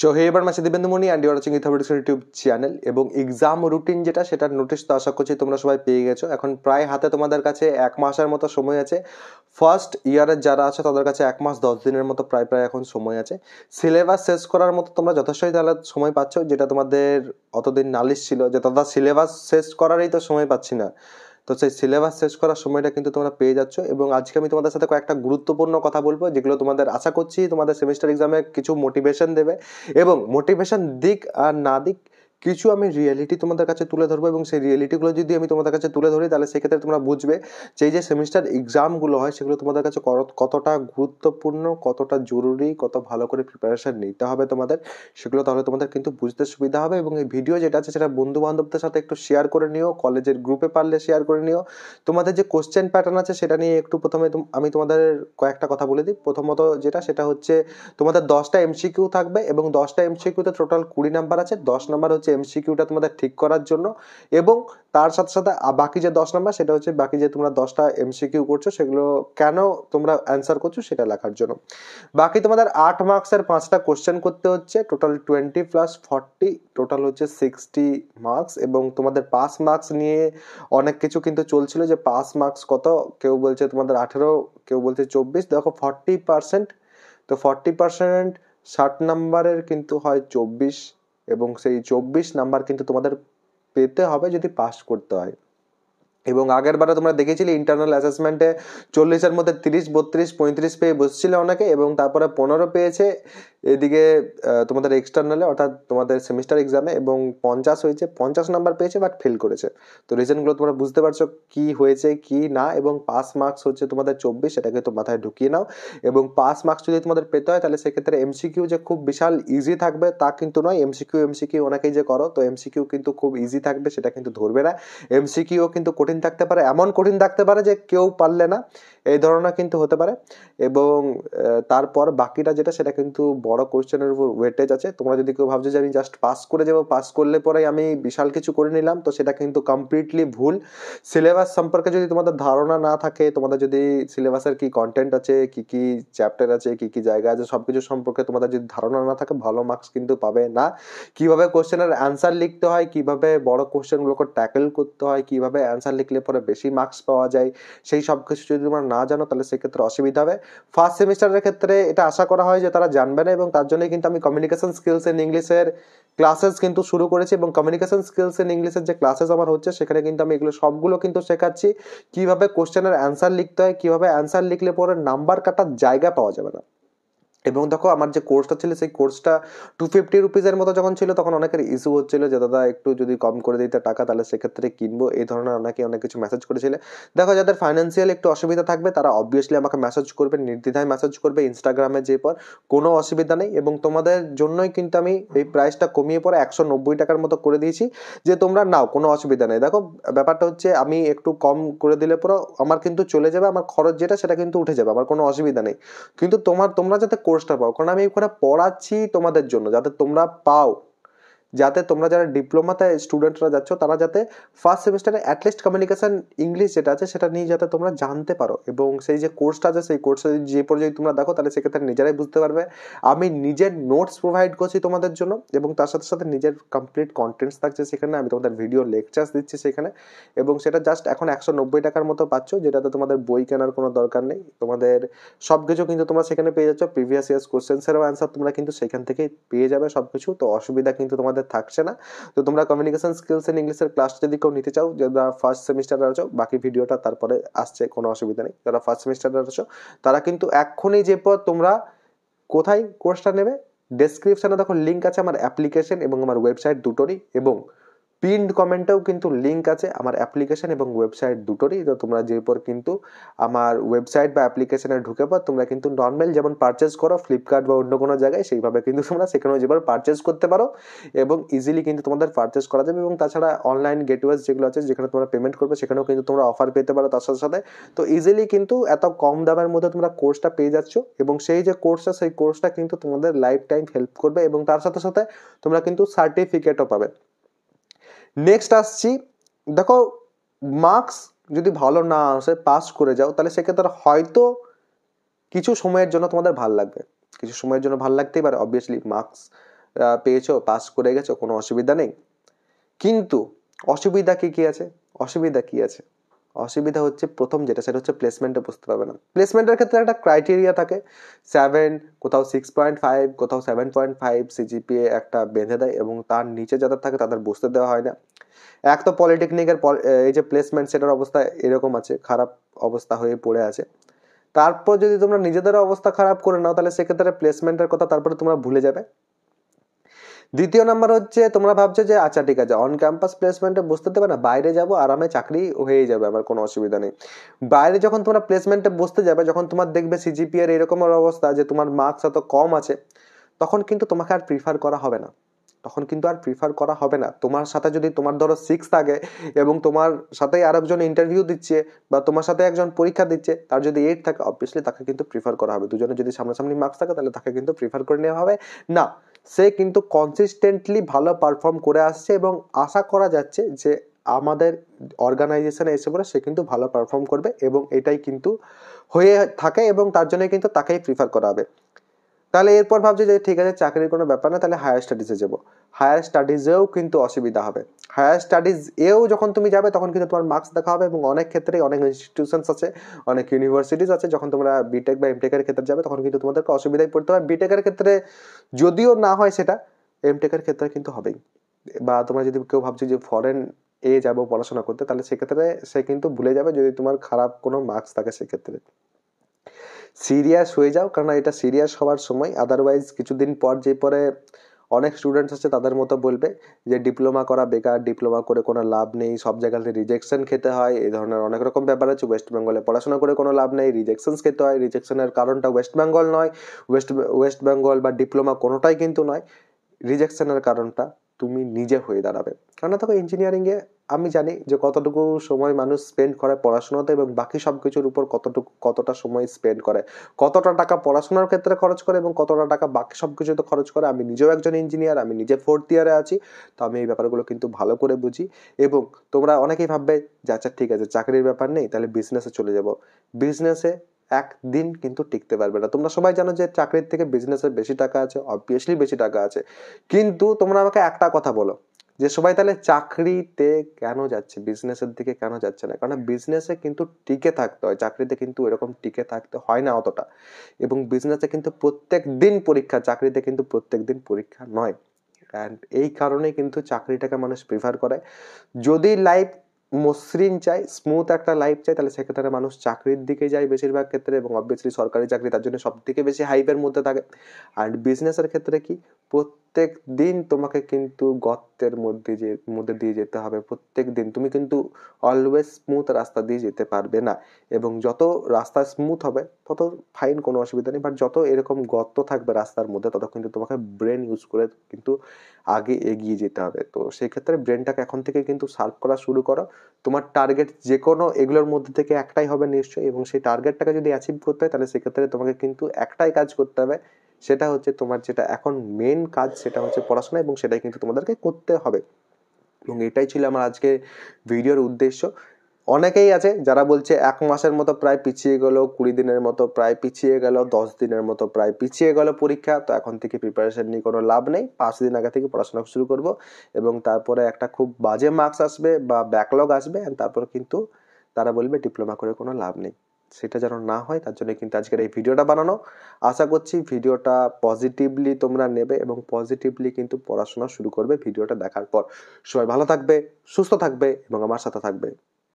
so hey এবার মাসে Debendu Mani and you're watching third YouTube channel এবং এক্সাম রুটিন যেটা সেটার নোটিশ তো আশা করছি তোমরা সবাই পেয়ে গেছো এখন প্রায় হাতে তোমাদের কাছে এক মাসের মতো সময় আছে ফার্স্ট ইয়ারের যারা আছে তাদের কাছে এক মাস দশ দিনের মতো প্রায় প্রায় এখন সময় আছে সিলেবাস শেষ করার মতো তোমরা যথেষ্টই তাহলে সময় পাচ্ছ যেটা তোমাদের অতদিন নালিশ ছিল যে তাদের সিলেবাস শেষ করারই তো সময় পাচ্ছি না তো সেই সিলেবাস শেষ করার সময়টা কিন্তু তোমরা পেয়ে যাচ্ছ এবং আজকে আমি তোমাদের সাথে কয়েকটা গুরুত্বপূর্ণ কথা বলবো যেগুলো তোমাদের আশা করছি তোমাদের সেমিস্টার এক্সামে কিছু মোটিভেশন দেবে এবং মোটিভেশন দিক আর না দিক কিছু আমি রিয়েলিটি তোমাদের কাছে তুলে ধরবো এবং সেই রিয়েলিটিগুলো যদি আমি তোমাদের কাছে তুলে ধরি তাহলে সেক্ষেত্রে তোমরা বুঝবে যে যে সেমিস্টার এক্সামগুলো হয় সেগুলো তোমাদের কাছে কতটা গুরুত্বপূর্ণ কতটা জরুরি কত ভালো করে প্রিপারেশান নিতে হবে তোমাদের সেগুলো তাহলে তোমাদের কিন্তু বুঝতে সুবিধা হবে এবং এই ভিডিও যেটা আছে সেটা বন্ধু বান্ধবদের সাথে একটু শেয়ার করে নিও কলেজের গ্রুপে পারলে শেয়ার করে নিও তোমাদের যে কোশ্চেন প্যাটার্ন আছে সেটা নিয়ে একটু প্রথমে আমি তোমাদের কয়েকটা কথা বলে দিই প্রথমত যেটা সেটা হচ্ছে তোমাদের দশটা এমসিকিউ থাকবে এবং দশটা এমসিকিউতে টোটাল কুড়ি নাম্বার আছে দশ নাম্বার হচ্ছে এমসিকিউটা তোমাদের ঠিক করার জন্য এবং তার সাথে সাথে বাকি যে দশ নাম্বার সেটা হচ্ছে বাকি যে তোমরা দশটা এমসিকিউ করছো সেগুলো কেন তোমরা অ্যান্সার করছো সেটা লেখার জন্য বাকি তোমাদের আট মার্কসের পাঁচটা কোশ্চেন করতে হচ্ছে total twenty plus forty total হচ্ছে সিক্সটি মার্কস এবং তোমাদের পাস মার্কস নিয়ে অনেক কিছু কিন্তু চলছিল যে পাস মার্কস কত কেউ বলছে তোমাদের আঠেরো কেউ বলছে চব্বিশ দেখো ফর্টি পার্সেন্ট তো ফর্টি পার্সেন্ট ষাট নাম্বারের কিন্তু হয় চব্বিশ এবং সেই চব্বিশ নাম্বার কিন্তু তোমাদের পেতে হবে যদি পাস করতে হয় এবং আগের বারে তোমরা দেখেছিলে ইন্টারনাল অ্যাসেসমেন্টে চল্লিশের মধ্যে তিরিশ বত্রিশ পঁয়ত্রিশ পেয়ে বসছিলে অনেকে এবং তারপরে পনেরো পেয়েছে এদিকে তোমাদের এক্সটার্নালে অর্থাৎ তোমাদের সেমিস্টার এক্সামে এবং পঞ্চাশ হয়েছে পঞ্চাশ নাম্বার পেয়েছে বাট ফেল করেছে তো রিজনগুলো তোমরা বুঝতে পারছো কি হয়েছে কি না এবং পাস মার্কস হচ্ছে তোমাদের চব্বিশ সেটাকে তো মাথায় ঢুকিয়ে নাও এবং পাস মার্কস যদি তোমাদের পেতে হয় তাহলে সেক্ষেত্রে এমসিকিউ যে খুব বিশাল ইজি থাকবে তা কিন্তু নয় এমসিকিউ এমসিকিউ অনেকেই যে করো তো এমসিকিউ কিন্তু খুব ইজি থাকবে সেটা কিন্তু ধরবে না এমসিকিউ কিন্তু কঠিন কঠিন থাকতে পারে এমন কঠিন থাকতে পারে যে কেউ পারলে না এই ধরনের কিন্তু হতে পারে এবং তারপর বাকিটা যেটা সেটা কিন্তু বড় কোয়েশ্চেনের উপর ওয়েটেজ আছে তোমরা যদি কেউ ভাবছো যে আমি জাস্ট পাস করে যাবো পাস করলে পরেই আমি বিশাল কিছু করে নিলাম তো সেটা কিন্তু কমপ্লিটলি ভুল সিলেবাস সম্পর্কে যদি তোমাদের ধারণা না থাকে তোমাদের যদি সিলেবাসের কি কন্টেন্ট আছে কি কি চ্যাপ্টার আছে কি কি জায়গা আছে সব কিছু সম্পর্কে তোমাদের যদি ধারণা না থাকে ভালো মার্কস কিন্তু পাবে না কিভাবে কোশ্চেনের অ্যান্সার লিখতে হয় কিভাবে বড় কোশ্চেনগুলোকে ট্যাকেল করতে হয় কিভাবে অ্যান্সার লিখলে পরে বেশি মার্কস পাওয়া যায় সেই সব কিছু যদি তোমরা না জানো তাহলে সেক্ষেত্রে অসুবিধা হবে ফার্স্ট সেমিস্টারের ক্ষেত্রে এটা আশা করা হয় যে তারা জানবে না এবং তার জন্যই কিন্তু আমি কমিউনিকেশন স্কিলস ইন ইংলিশের ক্লাসেস কিন্তু শুরু করেছি এবং কমিউনিকেশন স্কিলস ইন ইংলিশের যে ক্লাসেস আমার হচ্ছে সেখানে কিন্তু আমি এগুলো সবগুলো কিন্তু শেখাচ্ছি কিভাবে কোশ্চেনের অ্যান্সার লিখতে হয় কিভাবে অ্যান্সার লিখলে পরে নাম্বার কাটার জায়গা পাওয়া যাবে না এবং দেখো আমার যে কোর্সটা ছিল সেই কোর্সটা টু ফিফটি রুপিজের মতো যখন ছিল তখন অনেকের ইস্যু হচ্ছিলো যে দাদা একটু যদি কম করে দিতে টাকা তাহলে সেক্ষেত্রে কিনবো এই ধরনের অনেকে অনেক কিছু মেসেজ করেছিলে দেখো যাদের ফাইন্যান্সিয়াল একটু অসুবিধা থাকবে তারা অবভিয়াসলি আমাকে মেসেজ করবে নির্দ্বিধায় মেসেজ করবে ইনস্টাগ্রামে যে পর কোনো অসুবিধা নেই এবং তোমাদের জন্যই কিন্তু আমি এই প্রাইসটা কমিয়ে পরে একশো নব্বই টাকার মতো করে দিয়েছি যে তোমরা নাও কোনো অসুবিধা নেই দেখো ব্যাপারটা হচ্ছে আমি একটু কম করে দিলে পরেও আমার কিন্তু চলে যাবে আমার খরচ যেটা সেটা কিন্তু উঠে যাবে আমার কোনো অসুবিধা নেই কিন্তু তোমার তোমরা যাতে কোর্সটা পাও কারণ আমি ওখানে পড়াচ্ছি তোমাদের জন্য যাতে তোমরা পাও যাতে তোমরা যারা ডিপ্লোমাতে স্টুডেন্টরা যাচ্ছ তারা যাতে ফার্স্ট সেমিস্টারে অ্যাটলিস্ট কমিউনিকেশান ইংলিশ যেটা আছে সেটা নিয়ে যাতে তোমরা জানতে পারো এবং সেই যে কোর্সটা আছে সেই কোর্সে যে পর্যায়ে তোমরা দেখো তাহলে সেক্ষেত্রে নিজেরাই বুঝতে পারবে আমি নিজের নোটস প্রোভাইড করছি তোমাদের জন্য এবং তার সাথে সাথে নিজের কমপ্লিট কন্টেন্টস থাকছে সেখানে আমি তোমাদের ভিডিও লেকচার্স দিচ্ছি সেখানে এবং সেটা জাস্ট এখন একশো নব্বই টাকার মতো পাচ্ছ যেটাতে তোমাদের বই কেনার কোনো দরকার নেই তোমাদের সব কিছু কিন্তু তোমরা সেখানে পেয়ে যাচ্ছ প্রিভিয়াস ইয়ার্স কোশ্চেন্সেরও অ্যান্সার তোমরা কিন্তু সেখান থেকে পেয়ে যাবে সব কিছু তো অসুবিধা কিন্তু তোমাদের তোমাদের থাকছে না তো তোমরা কমিউনিকেশন স্কিলস এন্ড ইংলিশের ক্লাস যদি কেউ নিতে চাও যারা ফার্স্ট সেমিস্টারে আছো বাকি ভিডিওটা তারপরে আসছে কোনো অসুবিধা নেই যারা ফার্স্ট সেমিস্টারে আছো তারা কিন্তু এক্ষুনি যে পর তোমরা কোথায় কোর্সটা নেবে ডেসক্রিপশানে দেখো লিঙ্ক আছে আমার অ্যাপ্লিকেশন এবং আমার ওয়েবসাইট দুটোরই এবং পিনড কমেন্টেও কিন্তু লিঙ্ক আছে আমার অ্যাপ্লিকেশান এবং ওয়েবসাইট দুটোরই তো তোমরা যে পর কিন্তু আমার ওয়েবসাইট বা অ্যাপ্লিকেশানে ঢুকে পর তোমরা কিন্তু নর্মাল যেমন পারচেস করো ফ্লিপকার্ট বা অন্য কোনো জায়গায় সেইভাবে কিন্তু তোমরা সেখানেও যেবার পারচেস করতে পারো এবং ইজিলি কিন্তু তোমাদের পারচেস করা যাবে এবং তাছাড়া অনলাইন গেটওয়েজ যেগুলো আছে যেখানে তোমরা পেমেন্ট করবে সেখানেও কিন্তু তোমরা অফার পেতে পারো তার সাথে সাথে তো ইজিলি কিন্তু এত কম দামের মধ্যে তোমরা কোর্সটা পেয়ে যাচ্ছ এবং সেই যে কোর্সটা সেই কোর্সটা কিন্তু তোমাদের লাইফ টাইম হেল্প করবে এবং তার সাথে সাথে তোমরা কিন্তু সার্টিফিকেটও পাবে নেক্সট আসছি দেখো মার্কস যদি ভালো না আসে পাস করে যাও তাহলে সেক্ষেত্রে হয়তো কিছু সময়ের জন্য তোমাদের ভাল লাগবে কিছু সময়ের জন্য ভাল লাগতেই পারে অবভিয়াসলি মার্কস পেয়েছো পাস করে গেছো কোনো অসুবিধা নেই কিন্তু অসুবিধা কী কী আছে অসুবিধা কী আছে অসুবিধা হচ্ছে প্রথম যেটা সেটা হচ্ছে প্লেসমেন্টে বুঝতে পারবে না প্লেসমেন্টের ক্ষেত্রে একটা ক্রাইটেরিয়া থাকে সেভেন কোথাও সিক্স পয়েন্ট ফাইভ কোথাও সেভেন পয়েন্ট ফাইভ সিজিপিএ একটা বেঁধে দেয় এবং তার নিচে যাদের থাকে তাদের বুঝতে দেওয়া হয় না এক তো পলিটেকনিকের এই যে প্লেসমেন্ট সেটার অবস্থা এরকম আছে খারাপ অবস্থা হয়ে পড়ে আছে তারপর যদি তোমরা নিজেদের অবস্থা খারাপ করে নাও তাহলে সেক্ষেত্রে প্লেসমেন্টের কথা তারপরে তোমরা ভুলে যাবে দ্বিতীয় নাম্বার হচ্ছে তোমরা ভাবছো যে আচ্ছা ঠিক আছে অন ক্যাম্পাস প্লেসমেন্টে বসতে দেবে না বাইরে যাব আরামে চাকরি হয়ে যাবে আমার কোনো অসুবিধা নেই বাইরে যখন তোমরা প্লেসমেন্টে বসতে যাবে যখন তোমার দেখবে সিজিপিএর এরকমের অবস্থা যে তোমার মার্কস এত কম আছে তখন কিন্তু তোমাকে আর প্রিফার করা হবে না তখন কিন্তু আর প্রিফার করা হবে না তোমার সাথে যদি তোমার ধরো সিক্স থাকে এবং তোমার সাথে আর একজন ইন্টারভিউ দিচ্ছে বা তোমার সাথে একজন পরীক্ষা দিচ্ছে তার যদি এইট থাকে অবভিয়াসলি তাকে কিন্তু প্রিফার করা হবে দুজনে যদি সামনাসামনি মার্কস থাকে তাহলে তাকে কিন্তু প্রিফার করে নেওয়া হবে না সে কিন্তু কনসিস্টেন্টলি ভালো পারফর্ম করে আসছে এবং আশা করা যাচ্ছে যে আমাদের অর্গানাইজেশনে এসে পড়ে সে কিন্তু ভালো পারফর্ম করবে এবং এটাই কিন্তু হয়ে থাকে এবং তার জন্য কিন্তু তাকেই প্রিফার করা হবে তাহলে এরপর ভাবছি যে ঠিক আছে চাকরির কোনো ব্যাপার না তাহলে হায়ার স্টাডিজে যাবো হায়ার স্টাডিজেও কিন্তু অসুবিধা হবে হায়ার স্টাডিজ এও যখন তুমি যাবে তখন কিন্তু তোমার মার্কস দেখা হবে এবং অনেক ক্ষেত্রে অনেক ইনস্টিটিউশনস আছে অনেক ইউনিভার্সিটিজ আছে যখন তোমরা বিটেক বা এমটেকের ক্ষেত্রে যাবে তখন কিন্তু তোমাদেরকে অসুবিধায় পড়তে হবে বিটেকের ক্ষেত্রে যদিও না হয় সেটা এমটেকের ক্ষেত্রে কিন্তু হবেই বা তোমরা যদি কেউ ভাবছো যে ফরেন এ যাবো পড়াশোনা করতে তাহলে সেক্ষেত্রে সে কিন্তু ভুলে যাবে যদি তোমার খারাপ কোনো মার্কস থাকে সেক্ষেত্রে সিরিয়াস হয়ে যাও কেননা এটা সিরিয়াস হওয়ার সময় আদারওয়াইজ কিছুদিন পর যে পরে অনেক স্টুডেন্টস আছে তাদের মতো বলবে যে ডিপ্লোমা করা বেকার ডিপ্লোমা করে কোনো লাভ নেই সব জায়গাতে রিজেকশন খেতে হয় এই ধরনের অনেক রকম ব্যাপার আছে ওয়েস্ট বেঙ্গলে পড়াশোনা করে কোনো লাভ নেই রিজেকশনস খেতে হয় রিজেকশনের কারণটা ওয়েস্ট বেঙ্গল নয় ওয়েস্ট ওয়েস্ট বেঙ্গল বা ডিপ্লোমা কোনোটাই কিন্তু নয় রিজেকশনের কারণটা তুমি নিজে হয়ে দাঁড়াবে কেননা দেখো ইঞ্জিনিয়ারিংয়ে আমি জানি যে কতটুকু সময় মানুষ স্পেন্ড করে পড়াশোনাতে এবং বাকি সব কিছুর উপর কতটুকু কতটা সময় স্পেন্ড করে কতটা টাকা পড়াশোনার ক্ষেত্রে খরচ করে এবং কতটা টাকা বাকি সব কিছুতে খরচ করে আমি নিজেও একজন ইঞ্জিনিয়ার আমি নিজে ফোর্থ ইয়ারে আছি তো আমি এই ব্যাপারগুলো কিন্তু ভালো করে বুঝি এবং তোমরা অনেকেই ভাববে যে আচ্ছা ঠিক আছে চাকরির ব্যাপার নেই তাহলে বিজনেসে চলে যাব বিজনেসে একদিন কিন্তু টিকতে পারবে না তোমরা সবাই জানো যে চাকরির থেকে বিজনেসের বেশি টাকা আছে অবভিয়াসলি বেশি টাকা আছে কিন্তু তোমরা আমাকে একটা কথা বলো যে সবাই তাহলে চাকরিতে কেন যাচ্ছে বিজনেসের দিকে কেন যাচ্ছে না কারণ বিজনেসে কিন্তু টিকে থাকতে হয় চাকরিতে কিন্তু এরকম টিকে থাকতে হয় না অতটা এবং বিজনেসে কিন্তু প্রত্যেক দিন পরীক্ষা চাকরিতে কিন্তু প্রত্যেক দিন পরীক্ষা নয় অ্যান্ড এই কারণে কিন্তু চাকরিটাকে মানুষ প্রিফার করে যদি লাইফ মসৃণ চাই স্মুথ একটা লাইফ চাই তাহলে সেক্ষেত্রে মানুষ চাকরির দিকে যায় বেশিরভাগ ক্ষেত্রে এবং অবভিয়াসলি সরকারি চাকরি তার জন্য সব থেকে বেশি হাইপের মধ্যে থাকে আর বিজনেসের ক্ষেত্রে কি প্রত্যেক প্রত্যেক দিন তোমাকে কিন্তু গর্তের মধ্যে যে মধ্যে দিয়ে যেতে হবে প্রত্যেক দিন তুমি কিন্তু অলওয়েজ স্মুথ রাস্তা দিয়ে যেতে পারবে না এবং যত রাস্তা স্মুথ হবে তত ফাইন কোনো অসুবিধা নেই বাট যত এরকম গর্ত থাকবে রাস্তার মধ্যে তত কিন্তু তোমাকে ব্রেন ইউজ করে কিন্তু আগে এগিয়ে যেতে হবে তো সেক্ষেত্রে ব্রেনটাকে এখন থেকে কিন্তু সার্ভ করা শুরু করো তোমার টার্গেট যে কোনো এগুলোর মধ্যে থেকে একটাই হবে নিশ্চয়ই এবং সেই টার্গেটটাকে যদি অ্যাচিভ করতে হয় তাহলে সেক্ষেত্রে তোমাকে কিন্তু একটাই কাজ করতে হবে সেটা হচ্ছে তোমার যেটা এখন মেন কাজ সেটা হচ্ছে পড়াশোনা এবং সেটাই কিন্তু তোমাদেরকে করতে হবে এবং এটাই ছিল আমার আজকে ভিডিওর উদ্দেশ্য অনেকেই আছে যারা বলছে এক মাসের মতো প্রায় পিছিয়ে গেল কুড়ি দিনের মতো প্রায় পিছিয়ে গেল দশ দিনের মতো প্রায় পিছিয়ে গেল পরীক্ষা তো এখন থেকে প্রিপারেশান নিয়ে কোনো লাভ নেই পাঁচ দিন আগে থেকে পড়াশোনা শুরু করব এবং তারপরে একটা খুব বাজে মার্কস আসবে বা ব্যাকলগ আসবে তারপর কিন্তু তারা বলবে ডিপ্লোমা করে কোনো লাভ নেই সেটা যেন না হয় তার জন্য কিন্তু আজকের এই ভিডিওটা বানানো আশা করছি ভিডিওটা পজিটিভলি তোমরা নেবে এবং পজিটিভলি কিন্তু পড়াশোনা শুরু করবে ভিডিওটা দেখার পর সবাই ভালো থাকবে সুস্থ থাকবে এবং আমার সাথে থাকবে